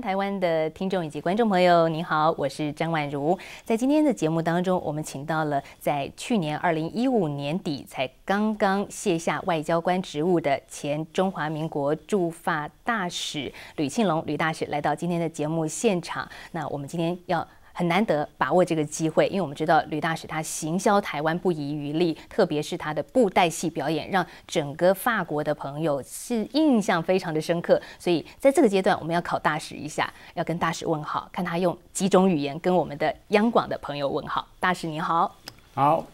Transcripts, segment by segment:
台湾的听众以及观众朋友，你好，我是张婉如。在今天的节目当中，我们请到了在去年二零一五年底才刚刚卸下外交官职务的前中华民国驻法大使吕庆龙，吕大使来到今天的节目现场。那我们今天要。很难得把握这个机会，因为我们知道吕大使他行销台湾不遗余力，特别是他的布袋戏表演，让整个法国的朋友是印象非常的深刻。所以在这个阶段，我们要考大使一下，要跟大使问好，看他用几种语言跟我们的央广的朋友问好。大使你好，好。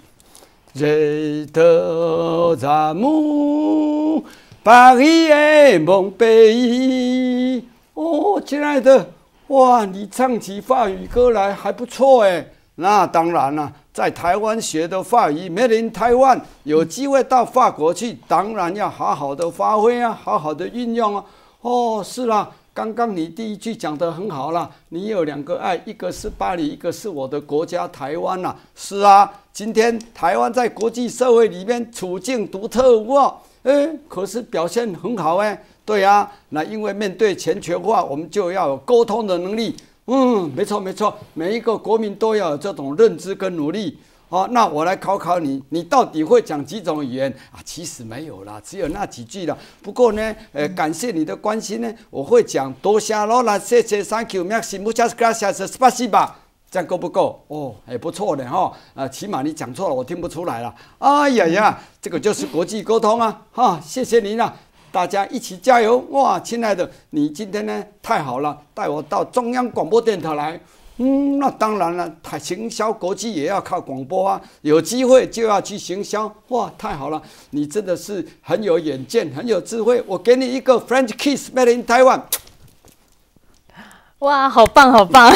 哇，你唱起法语歌来还不错哎！那当然了，在台湾学的法语，没人台湾有机会到法国去，当然要好好的发挥啊，好好的运用啊。哦，是啦，刚刚你第一句讲得很好啦，你有两个爱，一个是巴黎，一个是我的国家台湾呐。是啊，今天台湾在国际社会里面处境独特哇，哎，可是表现很好哎。对啊，那因为面对全球化，我们就要有沟通的能力。嗯，没错没错，每一个国民都要有这种认知跟努力。哦，那我来考考你，你到底会讲几种语言啊？其实没有啦，只有那几句了。不过呢，呃，感谢你的关心呢，我会讲多谢罗兰谢谢 t h a n k you e r much. g r a c is s p e c 吧，这样够不够？哦，也不错的哈。啊，起码你讲错了，我听不出来了。哎呀呀，这个就是国际沟通啊！哈，谢谢您了。大家一起加油哇！亲爱的，你今天呢？太好了，带我到中央广播电台来。嗯，那当然了，行销国际也要靠广播啊。有机会就要去行销哇！太好了，你真的是很有远见，很有智慧。我给你一个 French kiss made in Taiwan。哇，好棒，好棒！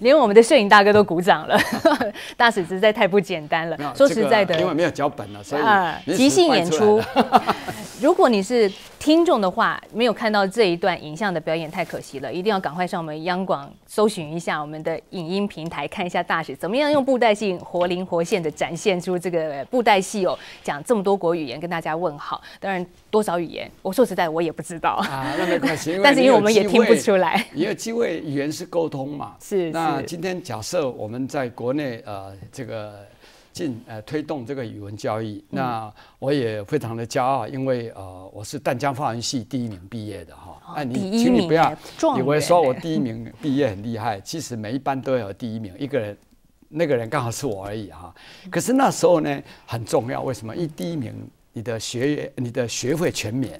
连我们的摄影大哥都鼓掌了，大使实在太不简单了。说实在的，因为没有脚本了，所以即兴演出。如果你是。听众的话没有看到这一段影像的表演太可惜了，一定要赶快上我们央广搜寻一下我们的影音平台看一下大使怎么样用布袋戏活灵活现地展现出这个布袋戏哦，讲这么多国语言跟大家问好。当然多少语言，我说实在我也不知道啊。那没关系，但是因为我们也听不出来，也有机会语言是沟通嘛。是。那今天假设我们在国内呃这个。进呃推动这个语文教育，那我也非常的骄傲，因为呃我是淡江法文系第一名毕业的哈，哎你请你不要以为说我第一名毕业很厉害，其实每一班都有第一名一个人，那个人刚好是我而已哈。可是那时候呢很重要，为什么？一第一名你的学你的学费全免，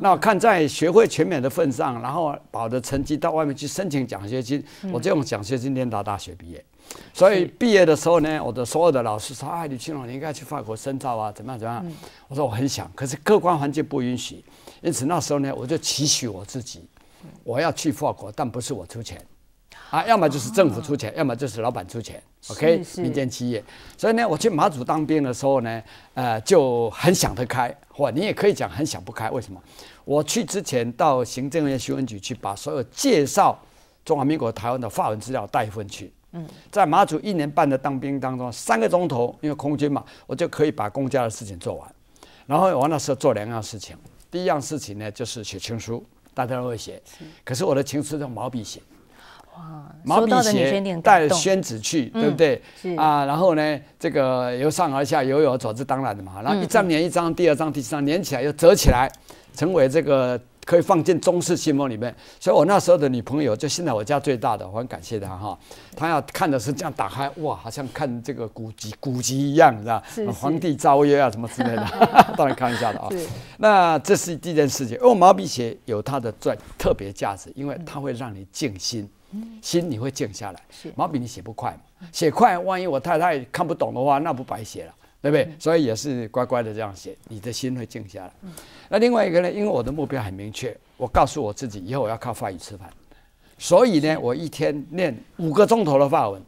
那看在学费全免的份上，然后把我的成绩到外面去申请奖学金，我就用奖学金念到大学毕业。所以毕业的时候呢，我的所有的老师说：“哎，李庆龙，你应该去法国深造啊，怎么样怎么样？”我说：“我很想，可是客观环境不允许。”因此那时候呢，我就期许我自己，我要去法国，但不是我出钱，啊，要么就是政府出钱，要么就是老板出钱。OK，民间企业。所以呢，我去马祖当兵的时候呢，呃，就很想得开，或你也可以讲很想不开。为什么？我去之前到行政院新闻局去把所有介绍中华民国台湾的发文资料带一份去。嗯，在马祖一年半的当兵当中，三个钟头，因为空军嘛，我就可以把公家的事情做完。然后我那时候做两样事情，第一样事情呢就是写情书，大家都会写，可是我的情书用毛笔写。哇，毛笔写，带宣纸去，对不对？啊，然后呢，这个由上而下，由右而左，当然的嘛。然后一张连一张，第二张、第三张连起来，又折起来，成为这个。可以放进中式信封里面，所以我那时候的女朋友，就现在我家最大的，我很感谢她哈。她要看的是这样打开，哇，好像看这个古籍古籍一样，是吧？皇帝诏约啊什么之类的，当然看玩下了啊。那这是第一件事情。哦，毛笔写有它的特特别价值，因为它会让你静心，心你会静下来。是毛笔你写不快写快，万一我太太看不懂的话，那不白写了。对不对？所以也是乖乖的这样写，你的心会静下来。那另外一个呢？因为我的目标很明确，我告诉我自己以后我要靠法语吃饭，所以呢，我一天念五个钟头的法文，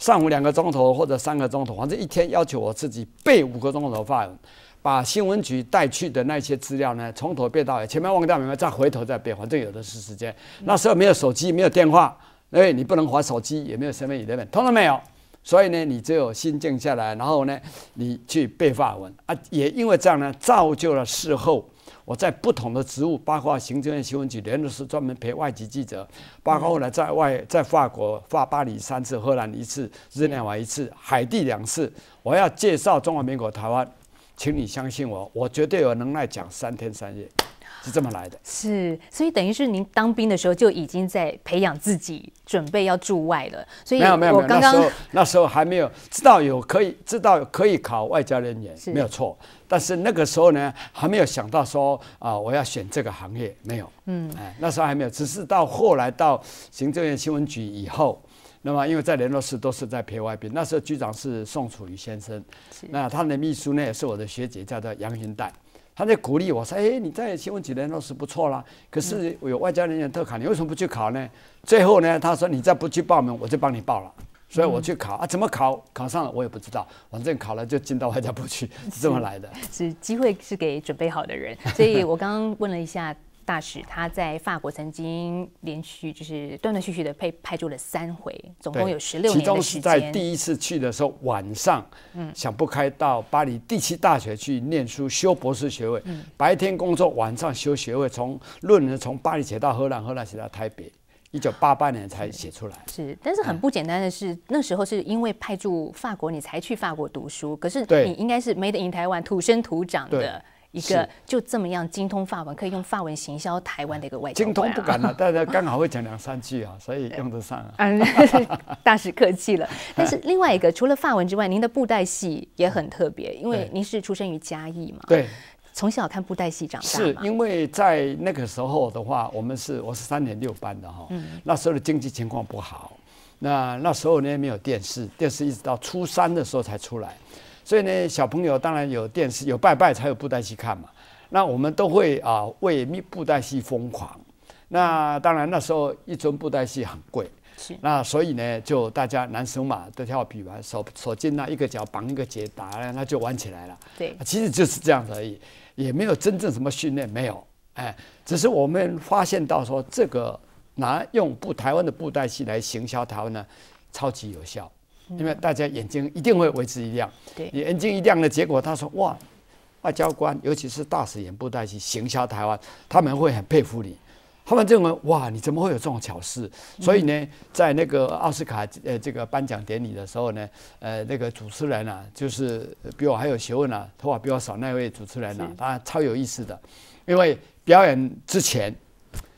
上午两个钟头或者三个钟头，反正一天要求我自己背五个钟头法文，把新闻局带去的那些资料呢，从头背到尾，前面忘掉没有，再回头再背，反正有的是时间。那时候没有手机，没有电话，为你不能划手机，也没有身份仪等等，通了没有？所以呢，你只有心静下来，然后呢，你去背范文啊。也因为这样呢，造就了事后我在不同的职务，包括行政院新闻局联络室专门陪外籍记者，包括后来在外在法国法巴黎三次，荷兰一次，日内瓦一次，海地两次。我要介绍中华民国台湾，请你相信我，我绝对有能耐讲三天三夜。是这么来的，是，所以等于是您当兵的时候就已经在培养自己，准备要驻外了。所以没有没有，我刚刚那时候还没有知道有可以知道可以考外交人员，没有错。但是那个时候呢，还没有想到说啊，我要选这个行业，没有。嗯，哎，那时候还没有，只是到后来到行政院新闻局以后，那么因为在联络室都是在陪外宾，那时候局长是宋楚瑜先生，那他的秘书呢也是我的学姐，叫做杨云淡。他在鼓励我说：“哎，你在新闻几年那是不错了，可是有外交人员特考，你为什么不去考呢？”最后呢，他说：“你再不去报名，我就帮你报了。”所以我去考啊，怎么考？考上了我也不知道，反正考了就进到外交部去，是这么来的。是机会是给准备好的人，所以我刚刚问了一下。大使他在法国曾经连续就是断断续续的被派驻了三回，总共有十六年中是在第一次去的时候晚上，嗯，想不开到巴黎第七大学去念书修博士学位，白天工作晚上修学位，从论文从巴黎写到荷兰，荷兰写到台北，一九八八年才写出来。是，但是很不简单的是，那时候是因为派驻法国你才去法国读书，可是你应该是 made in 台湾土生土长的。一个就这么样精通法文，可以用法文行销台湾的一个外交。精通不敢了，大 家刚好会讲两三句啊，所以用得上。嗯，大使客气了。但是另外一个，除了法文之外，您的布袋戏也很特别，因为您是出生于嘉义嘛。对。从小看布袋戏长大是因为在那个时候的话，我们是我是三年六班的哈，那时候的经济情况不好，那那时候呢没有电视，电视一直到初三的时候才出来。所以呢，小朋友当然有电视，有拜拜才有布袋戏看嘛。那我们都会啊为布袋戏疯狂。那当然那时候一尊布袋戏很贵，那所以呢，就大家男生嘛都跳皮玩，手手进那一个脚绑一个结，打那那就玩起来了。对，其实就是这样子而已，也没有真正什么训练，没有。哎，只是我们发现到说这个拿用布台湾的布袋戏来行销台湾呢，超级有效。因为大家眼睛一定会为之一亮，你眼睛一亮的结果，他说：“哇，外交官，尤其是大使演不带去行销台湾，他们会很佩服你。他们认为哇，你怎么会有这种巧事？所以呢，在那个奥斯卡呃这个颁奖典礼的时候呢，呃那个主持人呢，就是比我还有学问啊，头发比我少那位主持人呢，他超有意思的。因为表演之前，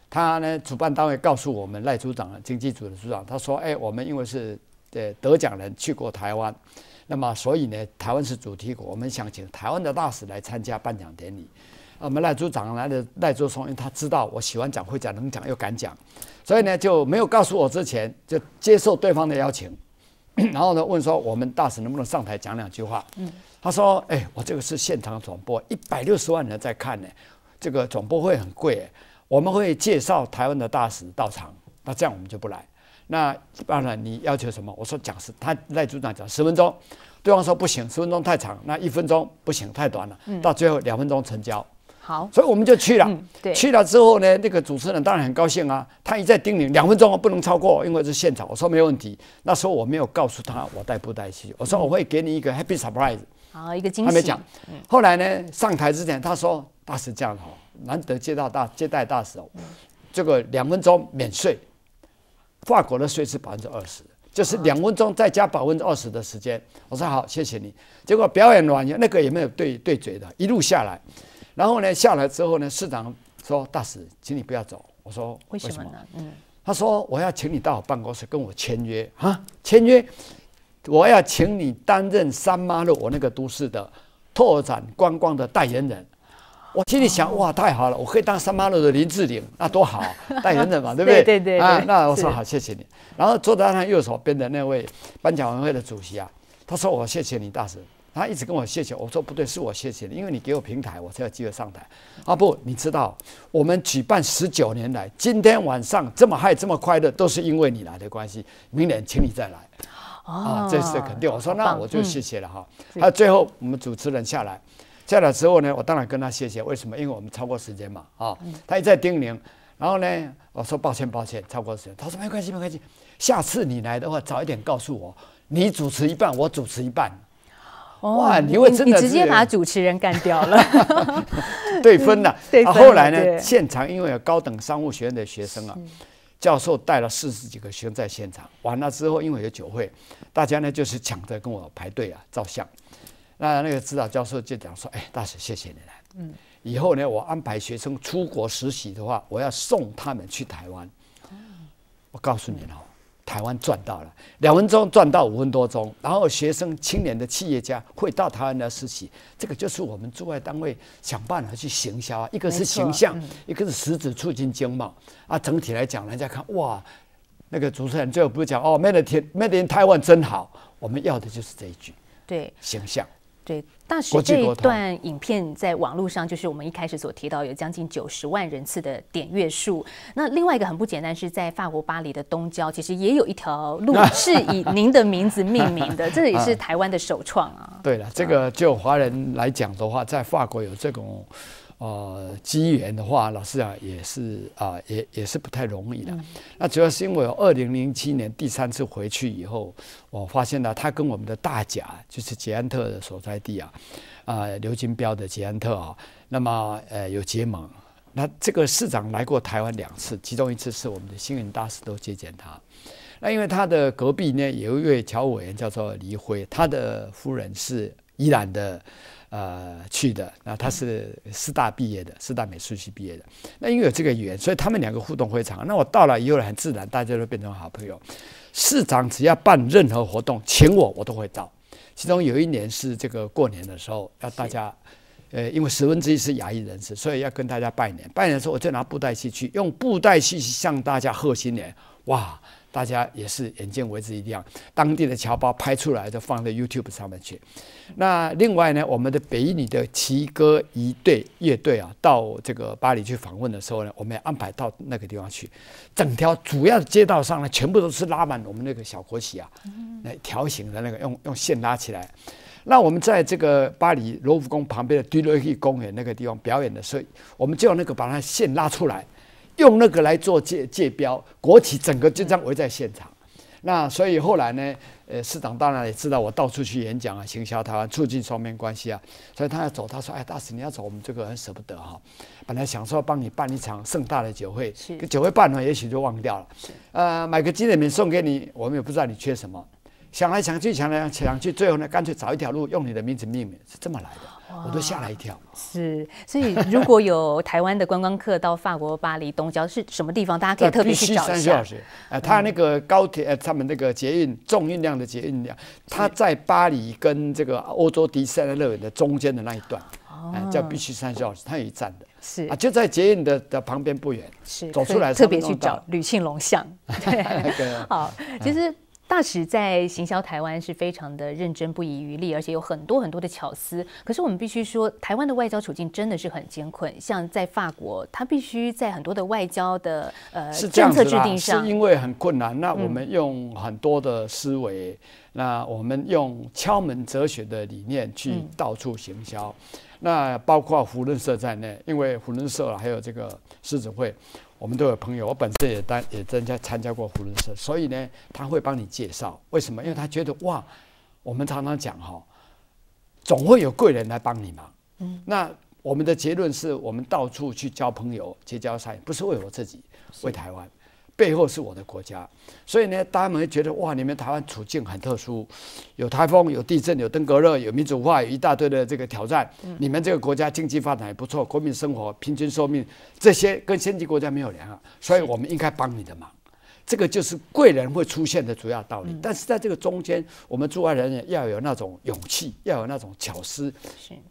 他呢主办单位告诉我们赖组长、经济组的组长，他说：‘哎，我们因为是’。”的得奖人去过台湾，那么所以呢，台湾是主题国，我们想请台湾的大使来参加颁奖典礼。我们赖组长来的赖兆松，他知道我喜欢讲会讲能讲又敢讲，所以呢就没有告诉我之前就接受对方的邀请，然后呢问说我们大使能不能上台讲两句话？嗯，他说：哎，我这个是现场转播，一百六十万人在看呢，这个转播费很贵，我们会介绍台湾的大使到场，那这样我们就不来。那当然你要求什么？我说讲是，他赖组长讲十分钟，对方说不行，十分钟太长，那一分钟不行，太短了，到最后两分钟成交。好，所以我们就去了。去了之后呢，那个主持人当然很高兴啊，他一再叮咛两分钟不能超过，因为是现场。我说没问题。那时候我没有告诉他我带不带去，我说我会给你一个 happy surprise。好，一个惊喜。他没讲。后来呢，上台之前他说大使这样好，难得接到大接待大使哦，这个两分钟免税。外国的税是百分之二十，就是两分钟再加百分之二十的时间。我说好，谢谢你。结果表演完那个也没有对对嘴的，一路下来，然后呢下来之后呢，市长说：“大使，请你不要走。”我说为什么呢？嗯，他说：“我要请你到我办公室跟我签约啊，签约，我要请你担任三马路我那个都市的拓展观光的代言人。”我心里想，哇，太好了，我可以当三八六的林志玲，那多好，代言人嘛，对不对？对对对。那我说好，谢谢你。然后坐在他右手边的那位颁奖晚会的主席啊，他说我谢谢你，大师。他一直跟我谢谢，我说不对，是我谢谢你，因为你给我平台，我才有机会上台。啊不，你知道我们举办十九年来，今天晚上这么嗨，这么快乐，都是因为你来的关系。明年请你再来。啊，这次肯定。我说那我就谢谢了哈。有最后我们主持人下来。下来之后呢，我当然跟他谢谢。为什么？因为我们超过时间嘛，啊，他一再叮咛。然后呢，我说抱歉，抱歉，超过时间。他说没关系，没关系，下次你来的话早一点告诉我。你主持一半，我主持一半。哇，你会真的直接把主持人干掉了？对分了。后来呢，现场因为有高等商务学院的学生啊，教授带了四十几个学生在现场。完了之后，因为有酒会，大家呢就是抢着跟我排队啊，照相。那那个指导教授就讲说：“哎，大使，谢谢你了。嗯，以后呢，我安排学生出国实习的话，我要送他们去台湾。我告诉你哦，台湾赚到了两分钟赚到五分多钟，然后学生青年的企业家会到台湾来实习。这个就是我们驻外单位想办法去行销啊，一个是形象，一个是实质促进经贸啊。整体来讲，人家看哇，那个主持人最后不是讲哦，made in made in 台 a 真好。我们要的就是这一句，对形象。”对，大使这段影片在网络上，就是我们一开始所提到有将近九十万人次的点阅数。那另外一个很不简单是在法国巴黎的东郊，其实也有一条路 是以您的名字命名的，这也是台湾的首创啊。对了，这个就华人来讲的话，在法国有这种。呃，机缘的话，老师啊，也是啊，也也是不太容易的。那主要是因为二零零七年第三次回去以后，我发现了他跟我们的大甲，就是捷安特的所在地啊，啊，刘金彪的捷安特啊，那么呃有结盟。那这个市长来过台湾两次，其中一次是我们的新闻大使都接见他。那因为他的隔壁呢有一位侨委员叫做黎辉，他的夫人是伊朗的。呃，去的那他是师大毕业的，师大美术系毕业的。那因为有这个缘，所以他们两个互动会场。那我到了以后很自然大家都变成好朋友。市长只要办任何活动，请我我都会到。其中有一年是这个过年的时候，要大家，呃，因为十分之一是牙医人士，所以要跟大家拜年。拜年的时候，我就拿布袋戏去，用布袋戏向大家贺新年。哇！大家也是眼见为实，一样。当地的侨胞拍出来的，放在 YouTube 上面去。那另外呢，我们的北印的奇歌一队乐队啊，到这个巴黎去访问的时候呢，我们也安排到那个地方去。整条主要街道上呢，全部都是拉满我们那个小国旗啊，来条形的那个用用线拉起来。那我们在这个巴黎卢浮宫旁边的杜乐丽公园那个地方表演的时候，我们就用那个把它线拉出来。用那个来做界界标，国企整个就这样围在现场。那所以后来呢，呃，市长当然也知道我到处去演讲啊，行销台湾，促进双边关系啊。所以他要走，他说：“哎，大使你要走，我们这个很舍不得哈。本来想说帮你办一场盛大的酒会，跟酒会办了，也许就忘掉了。呃，买个纪念品送给你，我们也不知道你缺什么。”想来想去，想来想去，最后呢，干脆找一条路，用你的名字命名，是这么来的，我都吓了一跳。是，所以如果有台湾的观光客到法国巴黎东郊是什么地方，大家可以特别去找一下。啊，他那个高铁，呃，他们那个捷运重运量的捷运量，他在巴黎跟这个欧洲迪士尼乐园的中间的那一段，啊，叫必须三十小时，他有一站的，是啊，就在捷运的的旁边不远，是走出来特别去找吕庆龙像。对，好，其实。大使在行销台湾是非常的认真，不遗余力，而且有很多很多的巧思。可是我们必须说，台湾的外交处境真的是很艰困。像在法国，他必须在很多的外交的呃政策制定上，是因为很困难。那我们用很多的思维，那我们用敲门哲学的理念去到处行销。那包括胡润社在内，因为胡润社还有这个狮子会。我们都有朋友，我本身也当也参加参加过胡润社，所以呢，他会帮你介绍。为什么？因为他觉得哇，我们常常讲哈，总会有贵人来帮你忙。嗯，那我们的结论是我们到处去交朋友、结交善，不是为我自己，为台湾。背后是我的国家，所以呢，大家们觉得哇，你们台湾处境很特殊，有台风、有地震、有登革热、有民主化，有一大堆的这个挑战。你们这个国家经济发展也不错，国民生活平均寿命这些跟先进国家没有两样，所以我们应该帮你的忙。这个就是贵人会出现的主要道理，但是在这个中间，我们驻外人员要有那种勇气，要有那种巧思，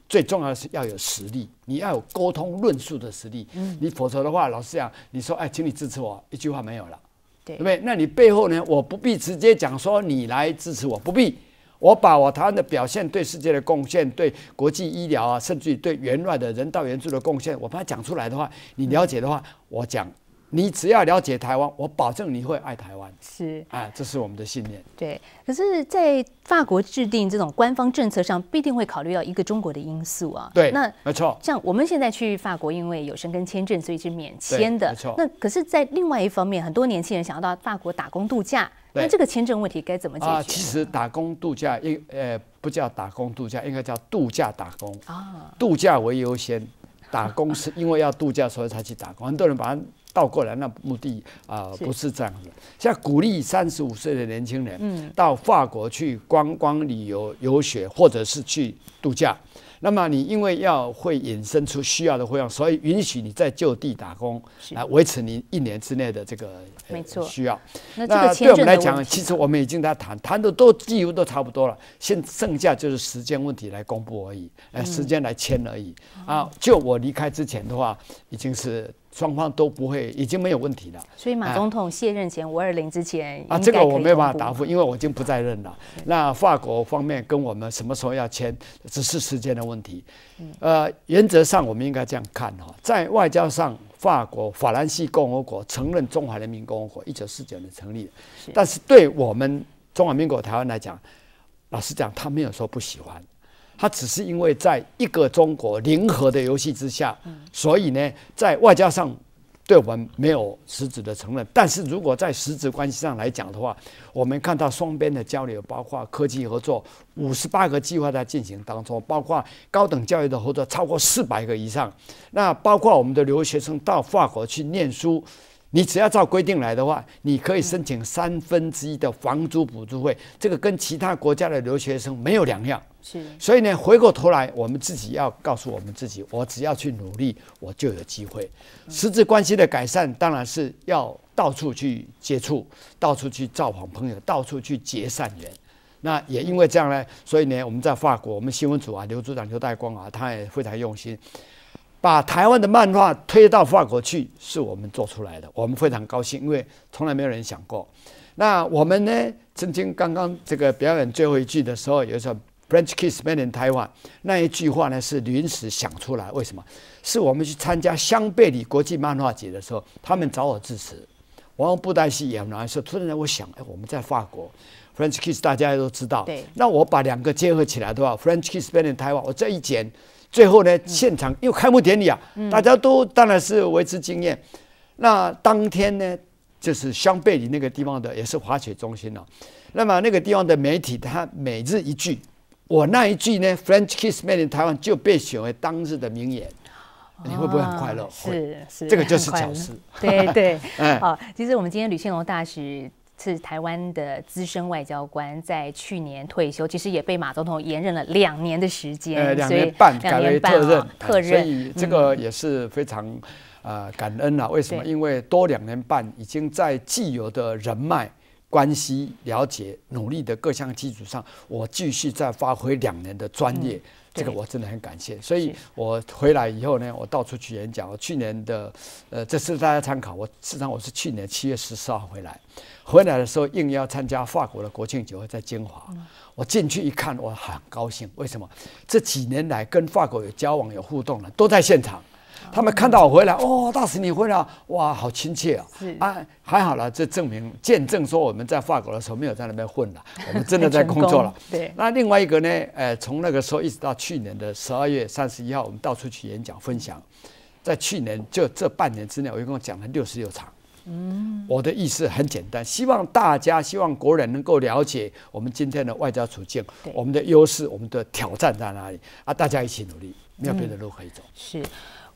最重要的是要有实力。你要有沟通论述的实力，你否则的话，老实讲，你说哎，请你支持我，一句话没有了，对不对？那你背后呢？我不必直接讲说你来支持我，不必，我把我台湾的表现、对世界的贡献、对国际医疗啊，甚至于对援外的人道援助的贡献，我把它讲出来的话，你了解的话，我讲。你只要了解台湾，我保证你会爱台湾。是啊，这是我们的信念。对，可是，在法国制定这种官方政策上，必定会考虑到一个中国的因素啊。对，那没错。像我们现在去法国，因为有申根签证，所以是免签的。没错。那可是，在另外一方面，很多年轻人想要到法国打工度假，那这个签证问题该怎么解决？其实，打工度假，应呃，不叫打工度假，应该叫度假打工啊。度假为优先，打工是因为要度假，所以才去打工。很多人把。它倒过来，那目的啊不是这样的。像鼓励三十五岁的年轻人，嗯，到法国去观光旅游、游学，或者是去度假。那么你因为要会衍生出需要的费用，所以允许你在就地打工来维持你一年之内的这个需要。那对我们来讲，其实我们已经在谈，谈的都几乎都差不多了。现剩下就是时间问题来公布而已，呃，时间来签而已。啊，就我离开之前的话，已经是。双方都不会，已经没有问题了。所以马总统卸任前，五二零之前啊，这个我没办法答复，因为我已经不再任了。那法国方面跟我们什么时候要签，只是时间的问题。呃，原则上我们应该这样看哈，在外交上，法国、法兰西共和国承认中华人民共和国一九四九年成立，但是对我们中华民国台湾来讲，老实讲，他没有说不喜欢。他只是因为在一个中国零和的游戏之下，所以呢，在外加上对我们没有实质的承认。但是如果在实质关系上来讲的话，我们看到双边的交流，包括科技合作，五十八个计划在进行当中，包括高等教育的合作超过四百个以上。那包括我们的留学生到法国去念书。你只要照规定来的话，你可以申请三分之一的房租补助费，这个跟其他国家的留学生没有两样。是，所以呢，回过头来，我们自己要告诉我们自己，我只要去努力，我就有机会。实质关系的改善当然是要到处去接触，到处去造访朋友，到处去结善缘。那也因为这样呢，所以呢，我们在法国，我们新闻组啊，刘组长刘代光啊，他也非常用心。把台湾的漫画推到法国去，是我们做出来的，我们非常高兴，因为从来没有人想过。那我们呢，曾经刚刚这个表演最后一句的时候，有一首《French kiss made in Taiwan，那一句话呢是临时想出来。为什么？是我们去参加香贝里国际漫画节的时候，他们找我致辞，我用布袋戏演时候，突然我想，哎，我们在法国 French kiss，大家都知道，那我把两个结合起来，的话 f r e n c h kiss made in Taiwan，我这一剪。最后呢，现场又开幕典礼啊，大家都当然是维持经验。那当天呢，就是香贝里那个地方的也是滑雪中心了。那么那个地方的媒体，他每日一句，我那一句呢，“French Kiss Man”，台湾就被选为当日的名言。你会不会很快乐？是是，这个就是巧思。对对，嗯，好，其实我们今天吕庆龙大使。是台湾的资深外交官，在去年退休，其实也被马总统延任了两年的时间，呃，两年半，两年半任，特任，所以这个也是非常呃感恩啊。为什么？因为多两年半，已经在既有的人脉。关系了解努力的各项基础上，我继续再发挥两年的专业，这个我真的很感谢。所以我回来以后呢，我到处去演讲。去年的呃，这次大家参考，我实际上我是去年七月十四号回来，回来的时候应邀参加法国的国庆酒会在金华。我进去一看，我很高兴，为什么？这几年来跟法国有交往有互动了，都在现场。他们看到我回来哦，大使你回来哇，好亲切啊！啊，还好了，这证明见证说我们在法国的时候没有在那边混了，我们真的在工作了。对。那另外一个呢？呃，从那个时候一直到去年的十二月三十一号，我们到处去演讲分享。在去年就这半年之内，我一共讲了六十六场。嗯。我的意思很简单，希望大家，希望国人能够了解我们今天的外交处境，我们的优势，我们的挑战在哪里啊？大家一起努力，没有别的路可以走。是。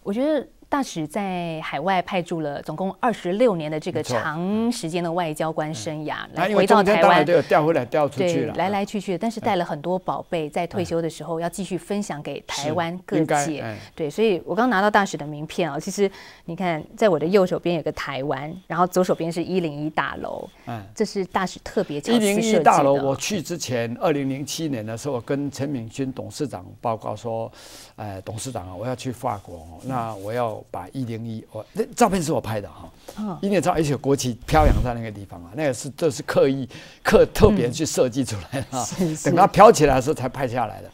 我觉得。大使在海外派驻了总共二十六年的这个长时间的外交官生涯，回到台湾就调回来调出去了，来来去去。但是带了很多宝贝，在退休的时候要继续分享给台湾各界。对，所以我刚拿到大使的名片啊，其实你看，在我的右手边有个台湾，然后左手边是一零一大楼，嗯，这是大使特别一零一大楼。我去之前，二零零七年的时候，跟陈敏君董事长报告说，哎，董事长啊，我要去法国，那我要。把一零一，我那照片是我拍的哈，一面照而且国旗飘扬在那个地方啊，那个是这是刻意刻特别去设计出来的啊，等它飘起来的时候才拍下来的。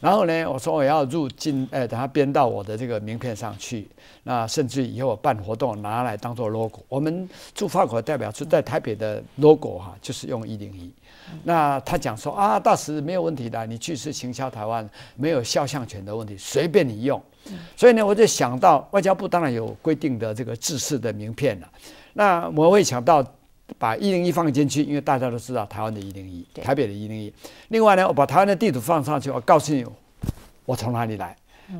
然后呢，我说我要入境，哎，等它编到我的这个名片上去，那甚至以后我办活动拿来当做 logo。我们驻法国代表处在台北的 logo 哈，就是用一零一。那他讲说啊，大使没有问题的，你去是行销台湾，没有肖像权的问题，随便你用。所以呢，我就想到外交部当然有规定的这个制式的名片了，那我会想到把一零一放进去，因为大家都知道台湾的一零一，台北的一零一。另外呢，我把台湾的地图放上去，我告诉你，我从哪里来。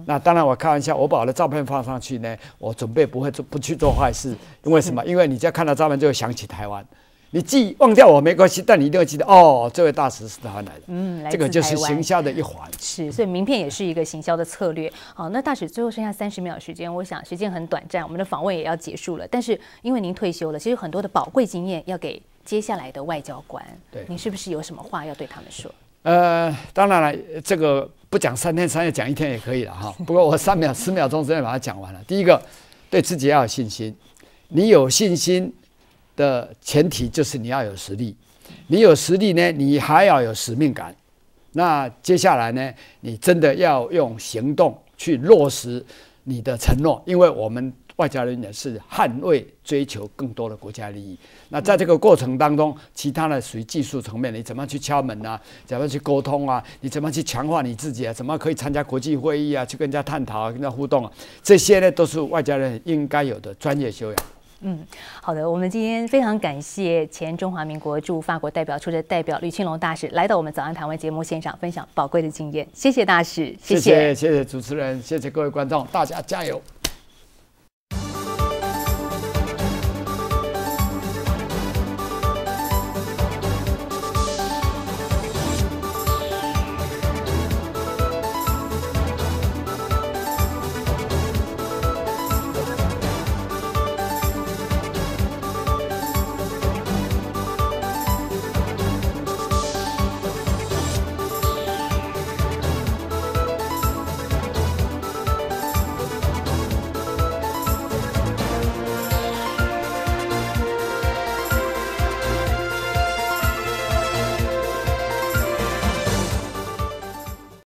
那当然我开玩笑，我把我的照片放上去呢，我准备不会做不去做坏事，因为什么？因为你只要看到照片就会想起台湾。你记忘掉我没关系，但你一定要记得哦。这位大使是他来的，嗯，这个就是行销的一环。是，所以名片也是一个行销的策略。好，那大使最后剩下三十秒时间，我想时间很短暂，我们的访问也要结束了。但是因为您退休了，其实很多的宝贵经验要给接下来的外交官。对，您是不是有什么话要对他们说？呃，当然了，这个不讲三天三夜，讲一天也可以了哈。不过我三秒、十秒钟之内把它讲完了。第一个，对自己要有信心。你有信心。的前提就是你要有实力，你有实力呢，你还要有使命感。那接下来呢，你真的要用行动去落实你的承诺。因为我们外交人也是捍卫、追求更多的国家利益。那在这个过程当中，其他的属于技术层面，你怎么去敲门啊？怎么去沟通啊？你怎么去强化你自己啊？怎么可以参加国际会议啊？去跟人家探讨、啊、跟人家互动啊？这些呢，都是外交人应该有的专业修养。嗯，好的，我们今天非常感谢前中华民国驻法国代表处的代表吕庆龙大使来到我们《早安台湾》节目现场，分享宝贵的经验。谢谢大使，谢谢谢谢主持人，谢谢各位观众，大家加油。